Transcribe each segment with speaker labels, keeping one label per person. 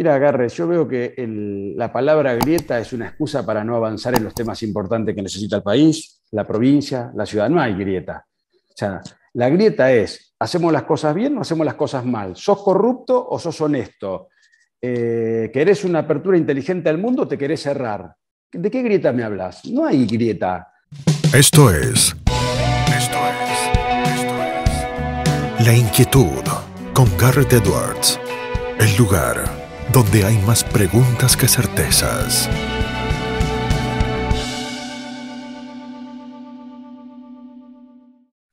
Speaker 1: Mira, Garres, yo veo que la palabra grieta es una excusa para no avanzar en los temas importantes que necesita el país, la provincia, la ciudad. No hay grieta. O sea, la grieta es, ¿hacemos las cosas bien o hacemos las cosas mal? ¿Sos corrupto o sos honesto? Eh, ¿Querés una apertura inteligente al mundo o te querés cerrar? ¿De qué grieta me hablas? No hay grieta. Esto es... Esto es... Esto es... La inquietud con Garrett Edwards. El lugar
Speaker 2: donde hay más preguntas que certezas.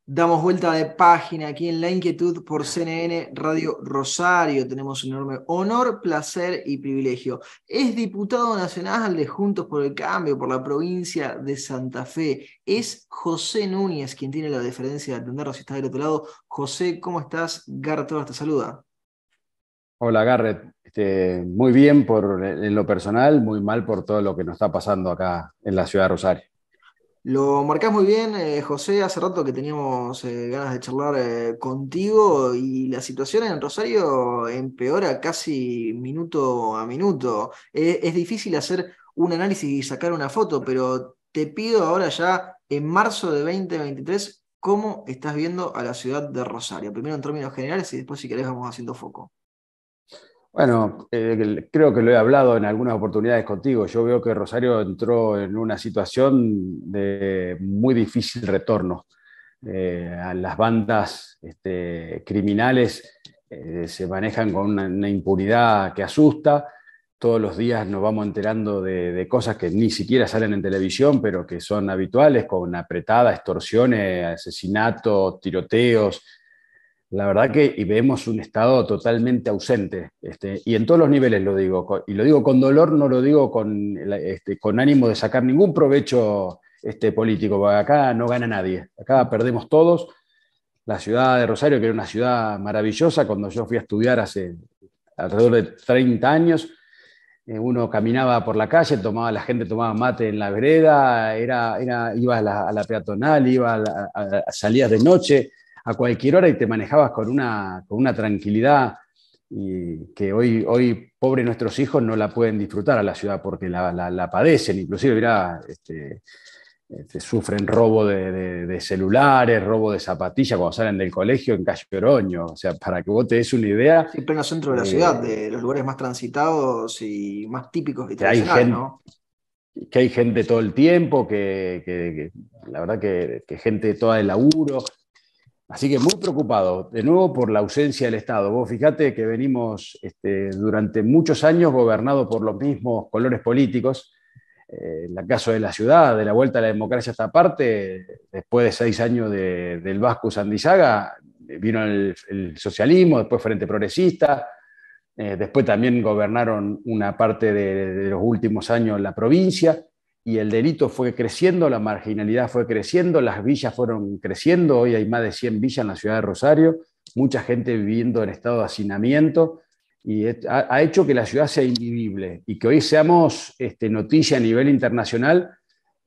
Speaker 2: Damos vuelta de página aquí en La Inquietud por CNN Radio Rosario. Tenemos un enorme honor, placer y privilegio. Es diputado nacional de Juntos por el Cambio por la provincia de Santa Fe. Es José Núñez quien tiene la deferencia de atendernos si está del otro lado. José, ¿cómo estás? Garrett te saluda.
Speaker 1: Hola Garrett, este, muy bien por, en lo personal, muy mal por todo lo que nos está pasando acá en la ciudad de Rosario.
Speaker 2: Lo marcás muy bien, eh, José. Hace rato que teníamos eh, ganas de charlar eh, contigo y la situación en Rosario empeora casi minuto a minuto. es difícil hacer un análisis y sacar una foto, pero te pido ahora ya, en marzo de 2023, cómo estás viendo a la ciudad de Rosario. Primero en términos generales y después si querés vamos haciendo foco.
Speaker 1: Bueno, eh, creo que lo he hablado en algunas oportunidades contigo. Yo veo que Rosario entró en una situación de muy difícil retorno. Eh, las bandas este, criminales eh, se manejan con una, impunidad que asusta. Todos los días nos vamos enterando de, de, cosas que ni siquiera salen en televisión, pero que son habituales, con apretadas, extorsiones, asesinatos, tiroteos, la verdad que y vemos un Estado totalmente ausente, este, y en todos los niveles lo digo, y lo digo con dolor, no lo digo con, este, con ánimo de sacar ningún provecho este, político, porque acá no gana nadie, acá perdemos todos. La ciudad de Rosario, que era una ciudad maravillosa, cuando yo fui a estudiar hace alrededor de 30 años, eh, uno caminaba por la calle, tomaba, la gente tomaba mate en la vereda, era, iba a la, peatonal, iba a, la, de noche, a cualquier hora y te manejabas con una, tranquilidad y que hoy, hoy, pobre, nuestros hijos no la pueden disfrutar a la ciudad porque la, padecen, inclusive, mirá, este, este, sufren robo de, celulares, robo de zapatillas cuando salen del colegio en Calle Oroño, o sea, para que vos te des una idea. En pleno centro de la eh, ciudad,
Speaker 2: de los lugares más transitados y más típicos y tradicionales, ¿no?
Speaker 1: Que hay gente todo el tiempo, que, la verdad que, que gente toda de laburo, Así que muy preocupado, de nuevo, por la ausencia del Estado. Vos fíjate que venimos este, durante muchos años gobernados por los mismos colores políticos. Eh, en el caso de la ciudad, de la vuelta a la democracia a esta parte, después de seis años del Vasco Sandizaga, vino el, socialismo, después Frente Progresista, eh, después también gobernaron una parte de, de los últimos años la provincia y el delito fue creciendo, la marginalidad fue creciendo, las villas fueron creciendo, hoy hay más de 100 villas en la ciudad de Rosario, mucha gente viviendo en estado de hacinamiento, y ha, hecho que la ciudad sea invivible y que hoy seamos este, noticia a nivel internacional.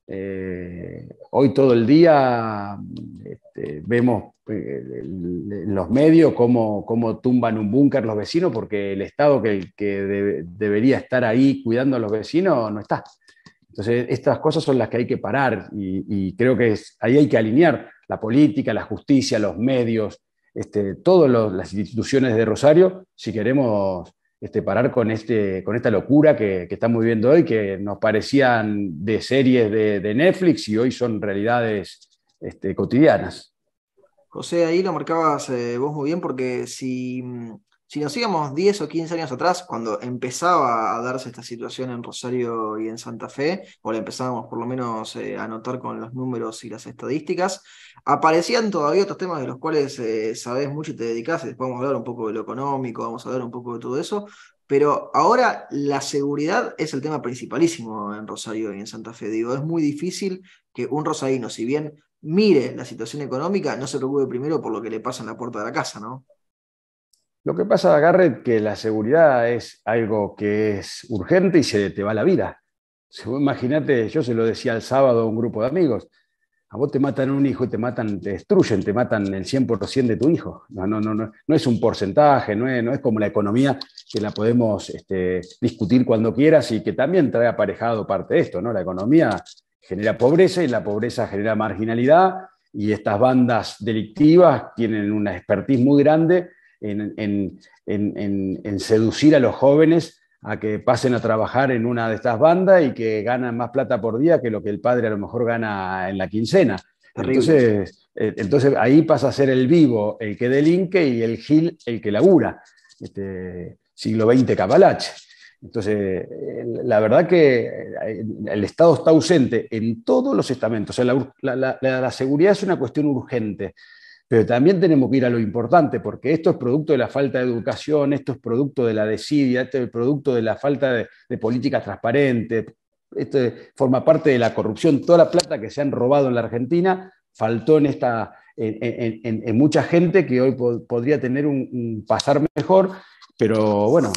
Speaker 1: Eh, hoy todo el día este, vemos eh, en los medios cómo, tumban un búnker los vecinos porque el Estado que, debería estar ahí cuidando a los vecinos no está. Entonces, estas cosas son las que hay que parar y, creo que ahí hay que alinear la política, la justicia, los medios, este, todas las instituciones de Rosario, si queremos este, parar con, este, con esta locura que, estamos viviendo hoy, que nos parecían de series de, Netflix y hoy son realidades este, cotidianas.
Speaker 2: José, ahí lo marcabas eh, vos muy bien, porque si mm, si nos íbamos 10 o 15 años atrás, cuando empezaba a darse esta situación en Rosario y en Santa Fe, o la empezábamos por lo menos eh, a anotar con los números y las estadísticas, aparecían todavía otros temas de los cuales eh, sabes mucho y te dedicas, después vamos a hablar un poco de lo económico, vamos a hablar un poco de todo eso, pero ahora la seguridad es el tema principalísimo en Rosario y en Santa Fe. Digo, es muy difícil que un rosarino, si bien mire la situación económica, no se preocupe primero por lo que le pasa en la puerta de la casa, ¿no?
Speaker 1: Lo que pasa, Garrett, que la seguridad es algo que es urgente y se te va la vida. Imagínate, yo se lo decía el sábado a un grupo de amigos, a vos te matan un hijo y te matan, destruyen, te matan el 100% de tu hijo. No, no, no, no, es un porcentaje, no es, no es como la economía que la podemos este, discutir cuando quieras y que también trae aparejado parte de esto, ¿no? La economía genera pobreza y la pobreza genera marginalidad y estas bandas delictivas tienen una expertise muy grande en, en, en, en, seducir a los jóvenes a que pasen a trabajar en una de estas bandas y que ganan más plata por día que lo que el padre a lo mejor gana en la quincena. Entonces, eh, entonces ahí pasa a ser el vivo el que delinque y el gil el que labura. Este, siglo XX cabalache. Entonces, eh, la verdad que eh, el Estado está ausente en todos los estamentos. la, la, seguridad es una cuestión urgente. Pero también tenemos que ir a lo importante, porque esto es producto de la falta de educación, esto es producto de la desidia, esto es producto de la falta de, políticas transparentes, esto forma parte de la corrupción. Toda la plata que se han robado en la Argentina faltó en, esta, en, mucha gente que hoy podría tener un, pasar mejor, pero bueno,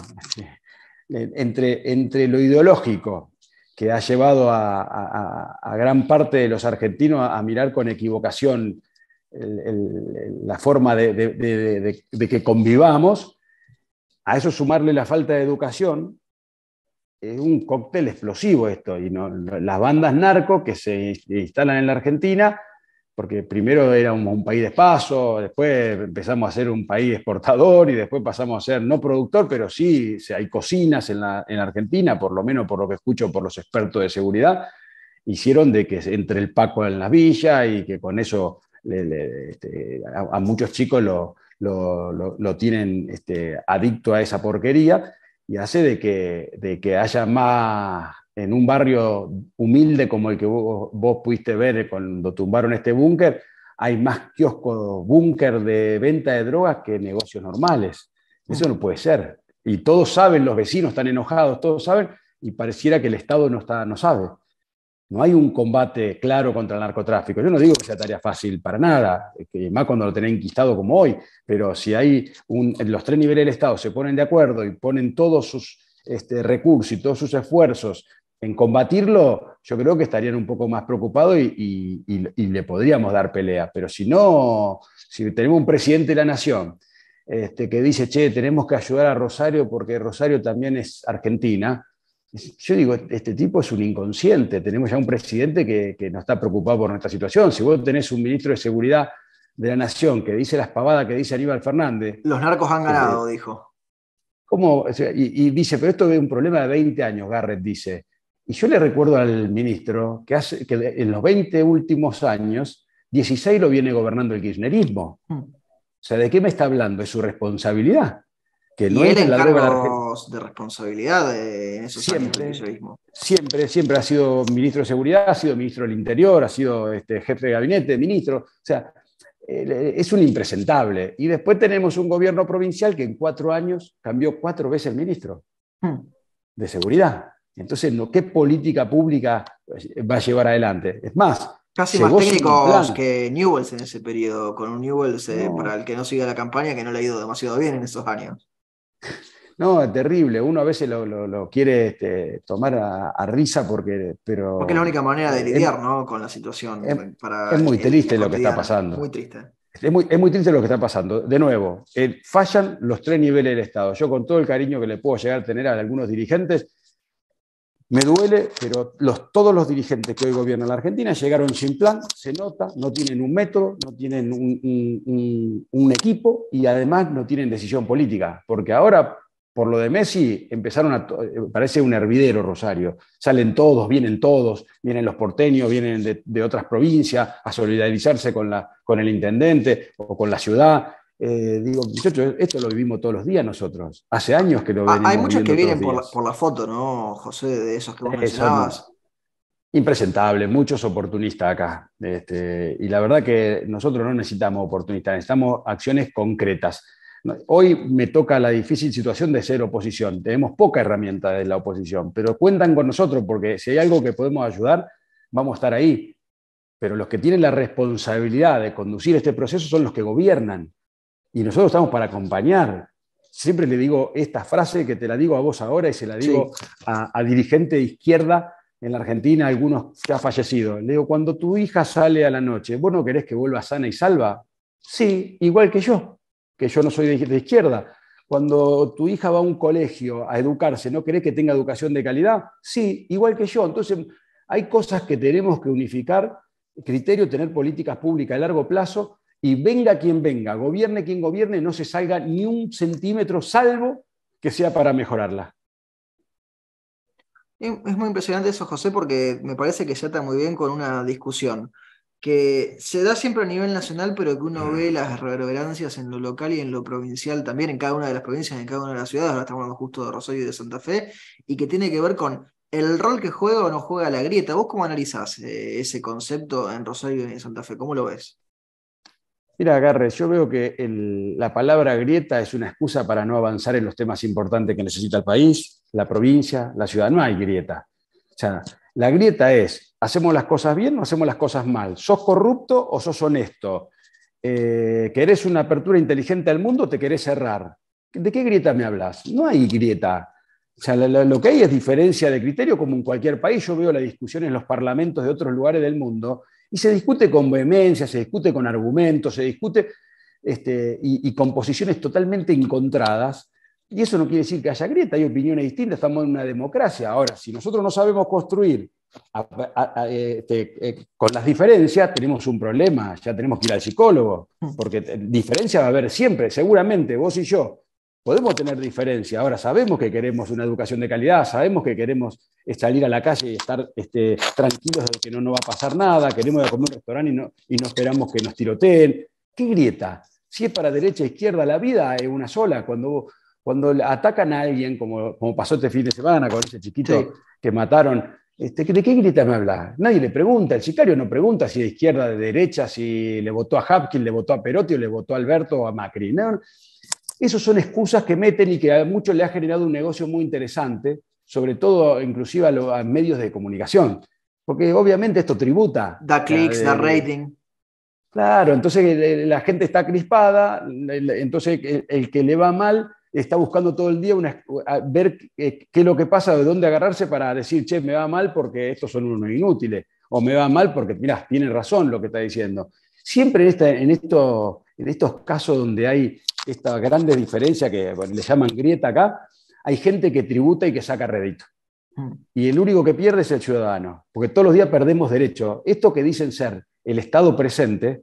Speaker 1: eh, entre, entre lo ideológico que ha llevado a, gran parte de los argentinos a mirar con equivocación la forma de, que convivamos, a eso sumarle la falta de educación, es un cóctel explosivo esto. Y las bandas narcos que se instalan en la Argentina, porque primero éramos un, país de paso, después empezamos a ser un país exportador y después pasamos a ser no productor, pero sí hay cocinas en, la, en Argentina, por lo menos por lo que escucho por los expertos de seguridad, hicieron de que entre el Paco en la villa y que con eso le, este, a, muchos chicos lo, lo, tienen este, adicto a esa porquería y hace de que, de que haya más en un barrio humilde como el que vos, vos pudiste ver cuando tumbaron este búnker, hay más kioscos búnker de venta de drogas que negocios normales. Eso no puede ser. Y todos saben, los vecinos están enojados, todos saben, y pareciera que el Estado no, está, no sabe. No hay un combate claro contra el narcotráfico. Yo no digo que sea tarea fácil para nada, más cuando lo tenés inquistado como hoy, pero si hay un, los tres niveles del Estado se ponen de acuerdo y ponen todos sus este, recursos y todos sus esfuerzos en combatirlo, yo creo que estarían un poco más preocupados y, le podríamos dar pelea. Pero si no, si tenemos un presidente de la nación este, que dice, che, tenemos que ayudar a Rosario porque Rosario también es Argentina, yo digo, este tipo es un inconsciente, tenemos ya un presidente que, no está preocupado por nuestra situación. Si vos tenés un ministro de Seguridad de la Nación que dice la pavadas que dice Aníbal Fernández. Los narcos han eh, ganado, dijo. ¿Cómo? y, dice, pero esto es un problema de 20 años, Garrett dice. Y yo le recuerdo al ministro que, hace, que en los 20 últimos años, 16 lo viene gobernando el kirchnerismo. Mm. O sea, ¿de qué me está hablando? Es su responsabilidad que no y él de
Speaker 2: responsabilidad en esos siempre, años
Speaker 1: Siempre, siempre ha sido ministro de Seguridad, ha sido ministro del Interior, ha sido este, jefe de gabinete, ministro. O sea, eh, es un impresentable. Y después tenemos un gobierno provincial que en cuatro años cambió cuatro veces el ministro hmm. de Seguridad. Entonces, ¿qué política pública va a llevar adelante? Es más, Casi más técnicos
Speaker 2: que Newells en ese periodo, con un Newells eh, para el que no siga la campaña que no le ha ido demasiado bien en esos años.
Speaker 1: No, es terrible. Uno a veces lo, quiere este, tomar a, risa porque. Pero, porque es la única manera de lidiar
Speaker 2: ¿no? con la situación. Es, muy triste lo que está pasando. Muy triste.
Speaker 1: Es muy, triste lo que está pasando. De nuevo, eh, fallan los tres niveles del Estado. Yo, con todo el cariño que le puedo llegar a tener a algunos dirigentes, me duele, pero todos los dirigentes que hoy gobiernan la Argentina llegaron sin plan, se nota, no tienen un método, no tienen un equipo y además no tienen decisión política, porque ahora por lo de Messi empezaron a, eh, parece un hervidero Rosario, salen todos, vienen todos, vienen los porteños, vienen de, otras provincias a solidarizarse con, la, con el intendente o con la ciudad. Eh, digo, muchachos, esto lo vivimos todos los días nosotros, hace años que lo ah, venimos Hay muchos que vienen por
Speaker 2: la, foto, ¿no, José, de esos que vos mencionabas?
Speaker 1: Impresentable, muchos oportunistas acá. Este, y la verdad que nosotros no necesitamos oportunistas, necesitamos acciones concretas Hoy me toca la difícil situación de ser oposición. Tenemos poca herramienta de la oposición, pero cuentan con nosotros porque si hay algo que podemos ayudar, vamos a estar ahí. Pero los que tienen la responsabilidad de conducir este proceso son los que gobiernan. Y nosotros estamos para acompañar. Siempre le digo esta frase que te la digo a vos ahora y se la digo a, dirigente de izquierda en la Argentina, algunos ya fallecido. Le digo, cuando tu hija sale a la noche, ¿vos no querés que vuelva sana y salva? Sí, igual que yo que yo no soy de, izquierda. Cuando tu hija va a un colegio a educarse, ¿no crees que tenga educación de calidad? Sí, igual que yo. Entonces, hay cosas que tenemos que unificar, criterio, tener políticas públicas a largo plazo, y venga quien venga, gobierne quien gobierne, no se salga ni un centímetro, salvo que sea para mejorarla.
Speaker 2: Es muy impresionante eso, José, porque me parece que se ata muy bien con una discusión que se da siempre a nivel nacional, pero que uno ve las reverberancias en lo local y en lo provincial también, en cada una de las provincias, en cada una de las ciudades, ahora estamos hablando justo de Rosario y de Santa Fe, y que tiene que ver con el rol que juega o no juega la grieta. ¿Vos cómo analizás eh, ese concepto en Rosario y en Santa Fe? ¿Cómo lo ves?
Speaker 1: Mira, Agarre, yo veo que la palabra grieta es una excusa para no avanzar en los temas importantes que necesita el país, la provincia, la ciudad. No hay grieta. O sea, la grieta es, ¿hacemos las cosas bien o hacemos las cosas mal? ¿Sos corrupto o sos honesto? Eh, ¿Querés una apertura inteligente al mundo o te querés cerrar? ¿De qué grieta me hablas? No hay grieta. lo, que hay es diferencia de criterio como en cualquier país. Yo veo la discusión en los parlamentos de otros lugares del mundo y se discute con vehemencia, se discute con argumentos, se discute este, y, y con posiciones totalmente encontradas y eso no quiere decir que haya grieta, hay opiniones distintas, estamos en una democracia. Ahora, si nosotros no sabemos construir este, eh, con las diferencias, tenemos un problema, ya tenemos que ir al psicólogo, porque diferencia va a haber siempre, seguramente vos y yo. Podemos tener diferencia. Ahora sabemos que queremos una educación de calidad, sabemos que queremos salir a la calle y estar este, tranquilos de que no nos va a pasar nada, queremos ir a comer un restaurante y no, y no esperamos que nos tiroteen. ¿Qué grieta? Si es para derecha e izquierda, la vida es una sola. Cuando vos, cuando atacan a alguien, como, pasó este fin de semana con ese chiquito que mataron, este, ¿de qué grita me habla? Nadie le pregunta, el sicario no pregunta si de izquierda, de derecha, si le votó a Hapkin, le votó a Perotti, o le votó a Alberto o a Macri. Esas son excusas que meten y que a muchos le ha generado un negocio muy interesante, sobre todo inclusive a, los, medios de comunicación, porque obviamente esto tributa. Da clics, da rating. Claro, entonces eh, la gente está crispada, entonces el que le va mal está buscando todo el día una, ver eh, qué es lo que pasa, de dónde agarrarse para decir, che, me va mal porque estos son unos inútiles, o me va mal porque, mirá, tiene razón lo que está diciendo. Siempre en, en estos casos donde hay esta grande diferencia que le llaman grieta acá, hay gente que tributa y que saca rédito. Mm. Y el único que pierde es el ciudadano, porque todos los días perdemos derecho. Esto que dicen ser el Estado presente,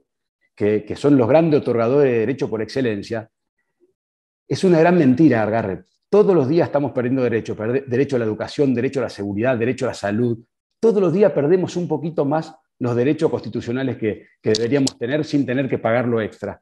Speaker 1: que, que son los grandes otorgadores de derecho por excelencia, es una gran mentira, agarre. Todos los días estamos perdiendo derechos, derecho a la educación, derecho a la seguridad, derecho a la salud. Todos los días perdemos un poquito más los derechos constitucionales que, deberíamos tener sin tener que pagarlo extra.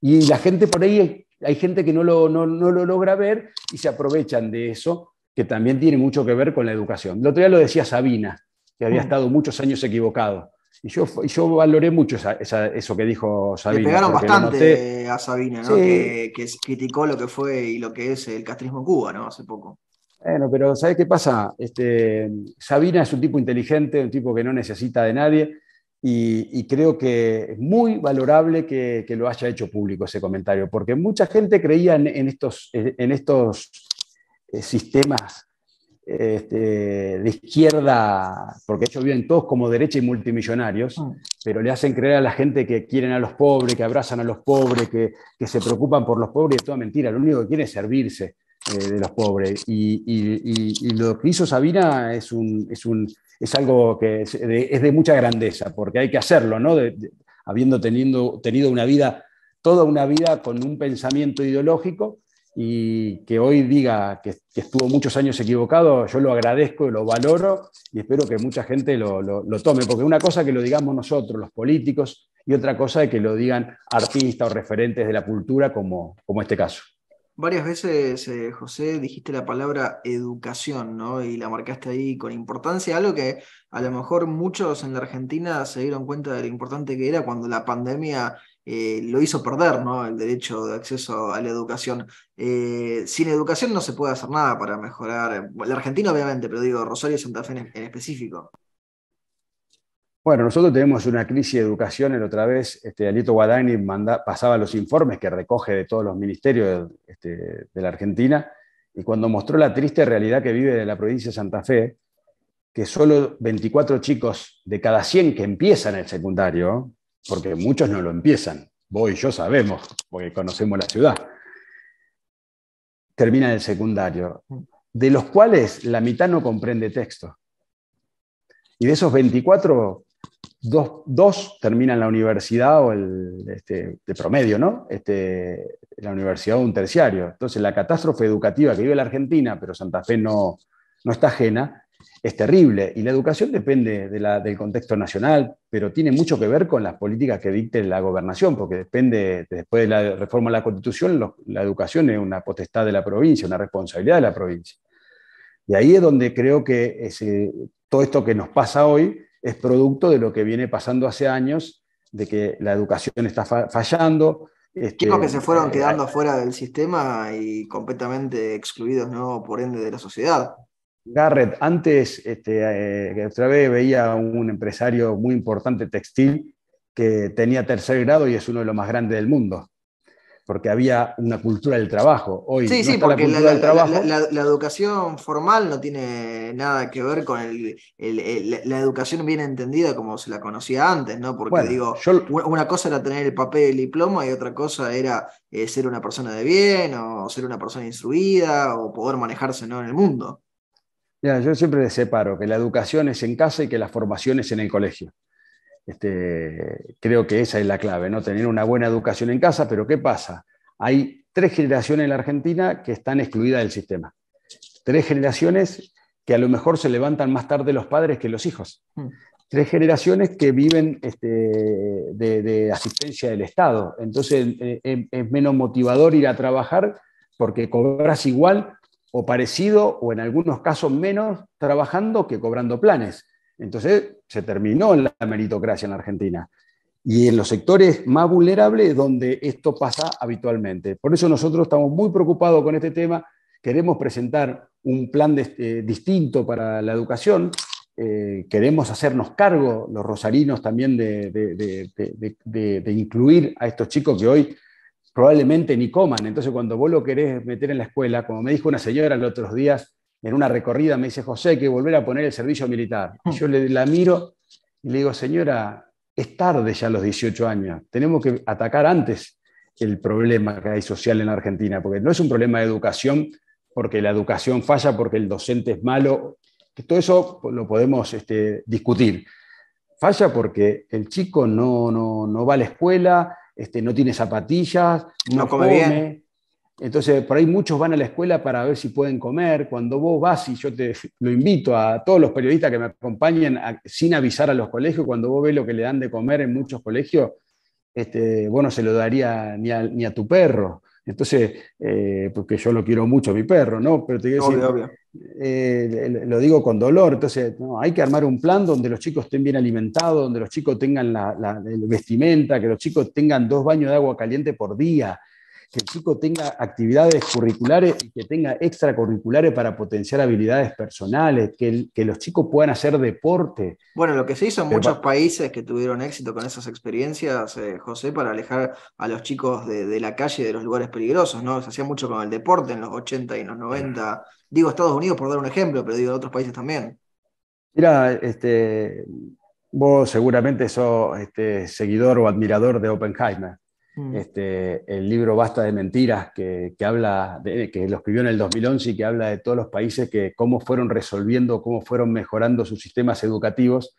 Speaker 1: Y la gente por ahí, hay gente que no lo, no lo logra ver y se aprovechan de eso, que también tiene mucho que ver con la educación. El otro día lo decía Sabina, que había mm. estado muchos años equivocado. Y yo, valoré mucho eso que dijo Sabina. Le pegaron bastante
Speaker 2: a Sabina, Que, criticó lo que fue y lo que es el castrismo en Cuba, ¿no? Hace poco.
Speaker 1: Bueno, pero ¿sabes qué pasa? Este, Sabina es un tipo inteligente, un tipo que no necesita de nadie. Y, creo que es muy valorable que, lo haya hecho público ese comentario, porque mucha gente creía estos, en estos eh, sistemas este, de izquierda, porque hecho viven todos como derecha y multimillonarios, ah. pero le hacen creer a la gente que quieren a los pobres, que abrazan a los pobres, que, se preocupan por los pobres, es toda mentira, lo único que quieren es servirse eh, de los pobres. Y, lo que hizo Sabina es, un, es, un, es algo que es de, mucha grandeza, porque hay que hacerlo, ¿no? habiendo teniendo, tenido una vida, toda una vida con un pensamiento ideológico, y que hoy diga que, estuvo muchos años equivocado, yo lo agradezco y lo valoro y espero que mucha gente lo, tome, porque una cosa que lo digamos nosotros, los políticos, y otra cosa es que lo digan artistas o referentes de la cultura, como, como este caso.
Speaker 2: Varias veces, eh, José, dijiste la palabra educación, ¿no? Y la marcaste ahí con importancia, algo que a lo mejor muchos en la Argentina se dieron cuenta de lo importante que era cuando la pandemia eh, lo hizo perder ¿no? el derecho de acceso a la educación. Eh, sin educación no se puede hacer nada para mejorar, la Argentina obviamente, pero digo Rosario y Santa Fe en, específico.
Speaker 1: Bueno, nosotros tenemos una crisis de educación, el otra vez este, Alito Guadagnini pasaba los informes que recoge de todos los ministerios este, de la Argentina, y cuando mostró la triste realidad que vive de la provincia de Santa Fe, que solo 24 chicos de cada 100 que empiezan el secundario porque muchos no lo empiezan. Vos y yo sabemos, porque conocemos la ciudad. Termina el secundario, de los cuales la mitad no comprende texto. Y de esos 24, dos, terminan la universidad o el este, de promedio, ¿no? Este, la universidad o un terciario. Entonces, la catástrofe educativa que vive la Argentina, pero Santa Fe no, no está ajena, es terrible. Y la educación depende de la, del contexto nacional, pero tiene mucho que ver con las políticas que dicte la gobernación, porque depende, después de la reforma de la constitución, la educación es una potestad de la provincia, una responsabilidad de la provincia. Y ahí es donde creo que todo esto que nos pasa hoy es producto de lo que viene pasando hace años, de que la educación está fallando, este, que se fueron eh, quedando
Speaker 2: fuera del sistema y completamente excluidos, ¿no? Por ende, de la sociedad.
Speaker 1: Garrett, antes este, eh, otra vez veía a un empresario muy importante textil que tenía tercer grado y es uno de los más grandes del mundo, porque había una cultura del trabajo. Hoy sí, sí, porque la,
Speaker 2: educación formal no tiene nada que ver con la educación bien entendida como se la conocía antes, ¿no? Porque digo, una cosa era tener el papel y el diploma y otra cosa era eh, ser una persona de bien o ser una persona instruida o poder manejarse ¿no? en el mundo
Speaker 1: yo siempre separo que la educación es en casa y que la formación es en el colegio. Este, creo que esa es la clave, ¿no? Tener una buena educación en casa, pero ¿qué pasa? Hay tres generaciones en la Argentina que están excluidas del sistema. Tres generaciones que a lo mejor se levantan más tarde los padres que los hijos. Mm. Tres generaciones que viven este, de, asistencia del Estado. Entonces eh, eh, es menos motivador ir a trabajar porque cobras igual o parecido, o en algunos casos menos, trabajando que cobrando planes. Entonces se terminó la meritocracia en la Argentina. Y en los sectores más vulnerables donde esto pasa habitualmente. Por eso nosotros estamos muy preocupados con este tema. Queremos presentar un plan eh, distinto para la educación. Eh, queremos hacernos cargo, los rosarinos también, de incluir a estos chicos que hoy probablemente ni coman. Entonces, cuando vos lo querés meter en la escuela, como me dijo una señora los otros días en una recorrida, me dice, José, que volver a poner el servicio militar. yo le, la miro y le digo, señora, es tarde ya los 18 años, tenemos que atacar antes el problema que hay social en la Argentina, porque no es un problema de educación, porque la educación falla, porque el docente es malo, todo eso lo podemos este, discutir. Falla porque el chico no, no, no va a la escuela, este, no tiene zapatillas, no, come, Bien. Entonces, por ahí muchos van a la escuela para ver si pueden comer. Cuando vos vas, y yo te lo invito a todos los periodistas que me acompañen sin avisar a los colegios, cuando vos ves lo que le dan de comer en muchos colegios, este, vos no se lo daría ni a, ni a tu perro. Entonces, eh, porque yo lo quiero mucho a mi perro, ¿no? Pero te quiero decir, eh, lo digo con dolor, entonces no, hay que armar un plan donde los chicos estén bien alimentados, donde los chicos tengan la vestimenta, que los chicos tengan dos baños de agua caliente por día, que el chico tenga actividades curriculares y que tenga extracurriculares para potenciar habilidades personales, que, los chicos puedan hacer deporte.
Speaker 2: Bueno, lo que se hizo en eh, muchos países que tuvieron éxito con esas experiencias, eh, José, para alejar a los chicos de, la calle, de los lugares peligrosos, ¿no? Se hacía mucho con el deporte en los 80 y en los 90. Digo Estados Unidos por dar un ejemplo, pero digo otros países también.
Speaker 1: Mira, este, vos seguramente sos este, seguidor o admirador de Oppenheimer. Mm. Este, el libro Basta de Mentiras, que, habla que lo escribió en el 2011 y que habla de todos los países que cómo fueron resolviendo, cómo fueron mejorando sus sistemas educativos.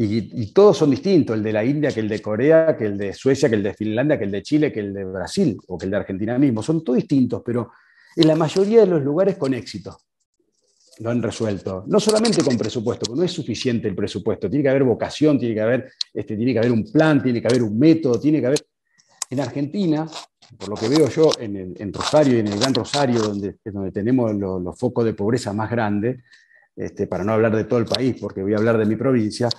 Speaker 1: Y, todos son distintos, el de la India, que el de Corea, que el de Suecia, que el de Finlandia, que el de Chile, que el de Brasil o que el de Argentina mismo. Son todos distintos, pero en la mayoría de los lugares con éxito lo han resuelto. No solamente con presupuesto, no es suficiente el presupuesto, tiene que haber vocación, tiene que haber, este, tiene que haber un plan, tiene que haber un método, tiene que haber... En Argentina, por lo que veo yo en, Rosario y en el Gran Rosario, donde, tenemos los, focos de pobreza más grandes, este, para no hablar de todo el país, porque voy a hablar de mi provincia,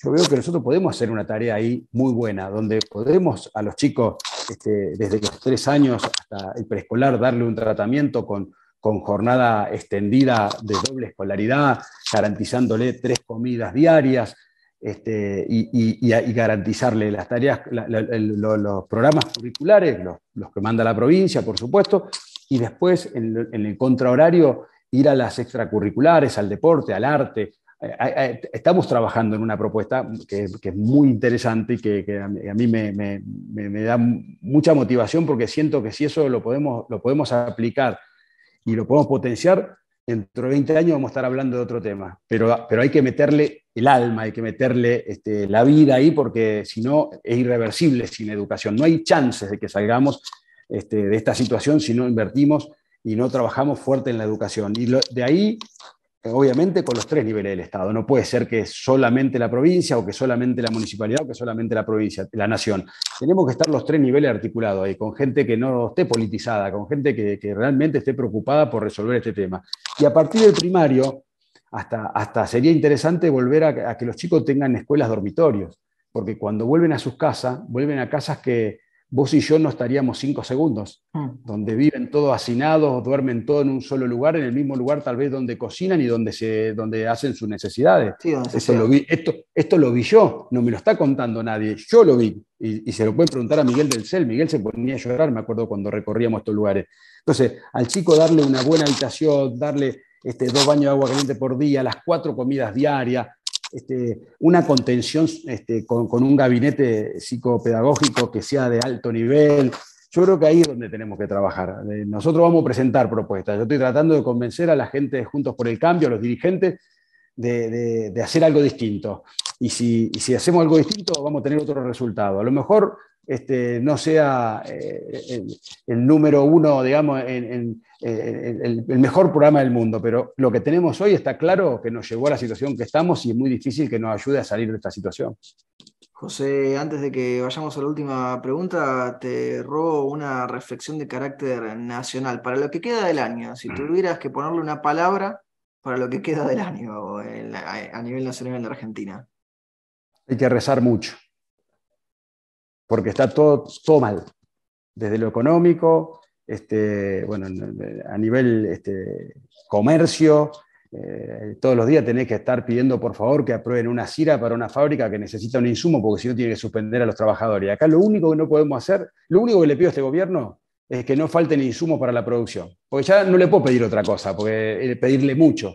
Speaker 1: yo veo que nosotros podemos hacer una tarea ahí muy buena, donde podemos a los chicos este, desde los tres años hasta el preescolar darle un tratamiento con, con jornada extendida de doble escolaridad, garantizándole tres comidas diarias, este, y, garantizarle las tareas, los, programas curriculares, los, que manda la provincia, por supuesto, y después en, el contrahorario ir a las extracurriculares, al deporte, al arte. Eh, eh, eh, estamos trabajando en una propuesta que, es muy interesante y que, a mí me, da mucha motivación porque siento que si eso lo podemos, lo podemos aplicar y lo podemos potenciar, dentro de 20 años vamos a estar hablando de otro tema, pero, pero hay que meterle el alma, hay que meterle este, la vida ahí, porque si no es irreversible sin educación. No hay chances de que salgamos este, de esta situación si no invertimos y no trabajamos fuerte en la educación. Y de ahí, obviamente, con los tres niveles del Estado. No puede ser que solamente la provincia o que solamente la municipalidad o que solamente la provincia, la nación. Tenemos que estar los tres niveles articulados ahí, con gente que no esté politizada, con gente que, que realmente esté preocupada por resolver este tema. Y a partir del primario, hasta, hasta sería interesante volver a, que los chicos tengan escuelas dormitorios, porque cuando vuelven a sus casas, vuelven a casas que vos y yo no estaríamos cinco segundos, ah. donde viven todos hacinados, duermen todo en un solo lugar, en el mismo lugar tal vez donde cocinan y donde, se, donde hacen sus necesidades. vi, esto, esto lo vi yo, no me lo está contando nadie, yo lo vi. Y, y, se lo pueden preguntar a Miguel del Cel. Miguel se ponía a llorar, me acuerdo, cuando recorríamos estos lugares. Entonces, al chico darle una buena habitación, darle este, dos baños de agua caliente por día, las cuatro comidas diarias, este, una contención este, con, un gabinete psicopedagógico que sea de alto nivel. Yo creo que ahí es donde tenemos que trabajar. Eh, nosotros vamos a presentar propuestas. Yo estoy tratando de convencer a la gente de Juntos por el Cambio, a los dirigentes, de, hacer algo distinto. Y si, hacemos algo distinto, vamos a tener otro resultado. A lo mejor no sea eh, el, número uno, digamos, en eh, el, mejor programa del mundo, pero lo que tenemos hoy está claro que nos llevó a la situación que estamos y es muy difícil que nos ayude a salir de esta situación.
Speaker 2: José, antes de que vayamos a la última pregunta, te robo una reflexión de carácter nacional. Para lo que queda del año, si mm. tuvieras que ponerle una palabra para lo que queda del año a nivel nacional de Argentina.
Speaker 1: Hay que rezar mucho, porque está todo, todo mal, desde lo económico, este, bueno, a nivel este, comercio, eh, todos los días tenés que estar pidiendo por favor que aprueben una CIRA para una fábrica que necesita un insumo porque si no tiene que suspender a los trabajadores. Y acá lo único que no podemos hacer, lo único que le pido a este gobierno es que no falten insumos para la producción. Porque ya no le puedo pedir otra cosa, porque eh, pedirle mucho.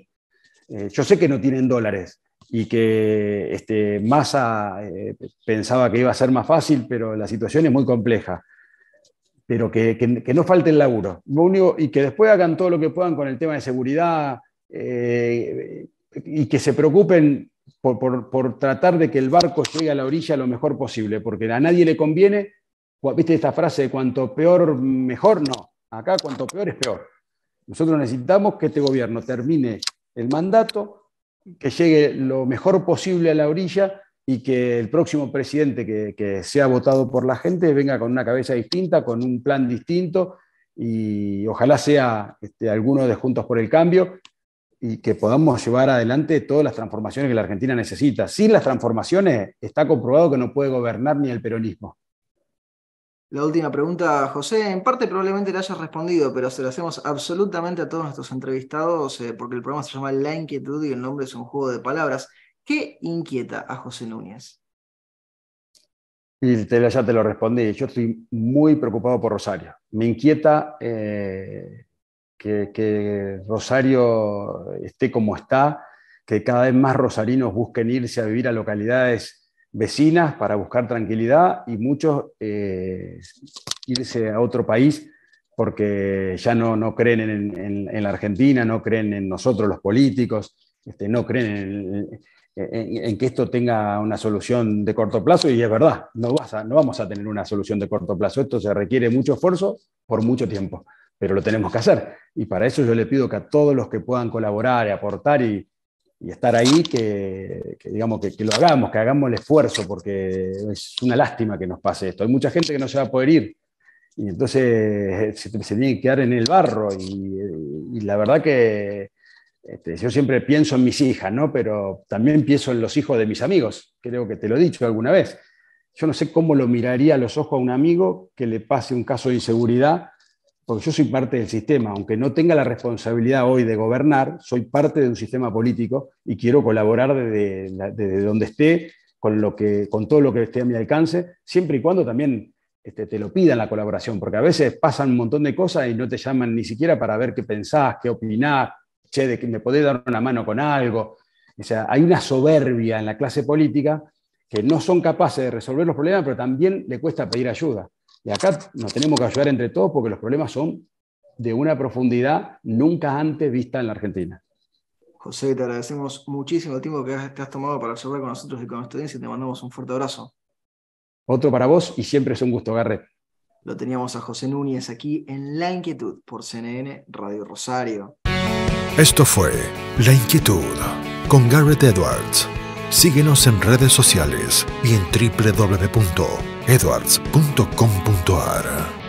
Speaker 1: Eh, yo sé que no tienen dólares y que este, Massa pensaba que iba a ser más fácil, pero la situación es muy compleja pero que, no falte el laburo. único, y que después hagan todo lo que puedan con el tema de seguridad eh, y que se preocupen por, por, tratar de que el barco llegue a la orilla lo mejor posible, porque a nadie le conviene, viste esta frase, de cuanto peor, mejor, no. Acá cuanto peor es peor. Nosotros necesitamos que este gobierno termine el mandato, que llegue lo mejor posible a la orilla y que el próximo presidente que, sea votado por la gente venga con una cabeza distinta, con un plan distinto y ojalá sea este, alguno de Juntos por el Cambio y que podamos llevar adelante todas las transformaciones que la Argentina necesita. Sin las transformaciones está comprobado que no puede gobernar ni el peronismo.
Speaker 2: La última pregunta, José, en parte probablemente la hayas respondido, pero se la hacemos absolutamente a todos nuestros entrevistados, eh, porque el programa se llama La Inquietud y el nombre es un juego de palabras. ¿Qué inquieta a José Núñez?
Speaker 1: Y ya te lo respondí. Yo estoy muy preocupado por Rosario. Me inquieta eh, que, Rosario esté como está, que cada vez más rosarinos busquen irse a vivir a localidades vecinas para buscar tranquilidad y muchos eh, irse a otro país porque ya no, creen en, la Argentina, no creen en nosotros los políticos, este, no creen en, eh, eh, en, que esto tenga una solución de corto plazo y es verdad, no, vas no vamos a tener una solución de corto plazo. Esto se requiere mucho esfuerzo por mucho tiempo, pero lo tenemos que hacer. Y para eso yo le pido que a todos los que puedan colaborar y aportar y, estar ahí, que, digamos que, lo hagamos, que hagamos el esfuerzo, porque es una lástima que nos pase esto. Hay mucha gente que no se va a poder ir y entonces eh, se, tiene que quedar en el barro y la verdad que este, yo siempre pienso en mis hijas, ¿no? Pero también pienso en los hijos de mis amigos. Creo que te lo he dicho alguna vez. Yo no sé cómo lo miraría a los ojos a un amigo que le pase un caso de inseguridad, porque yo soy parte del sistema. Aunque no tenga la responsabilidad hoy de gobernar, soy parte de un sistema político y quiero colaborar desde, donde esté, con, lo que, con todo lo que esté a mi alcance, siempre y cuando también este, te lo pidan la colaboración, porque a veces pasan un montón de cosas y no te llaman ni siquiera para ver qué pensás, qué opinás, che, de que me podés dar una mano con algo. O sea, hay una soberbia en la clase política que no son capaces de resolver los problemas, pero también le cuesta pedir ayuda. Y acá nos tenemos que ayudar entre todos porque los problemas son de una profundidad nunca antes vista en la Argentina. José, te agradecemos muchísimo el tiempo que has, te has tomado para hablar con nosotros y con los y te mandamos un fuerte abrazo. Otro para vos y siempre es un gusto, Garret.
Speaker 2: Lo teníamos a José Núñez aquí en La Inquietud por CNN Radio Rosario.
Speaker 1: Esto fue La Inquietud con Garrett Edwards. Síguenos en redes sociales y en www.edwards.com.ar.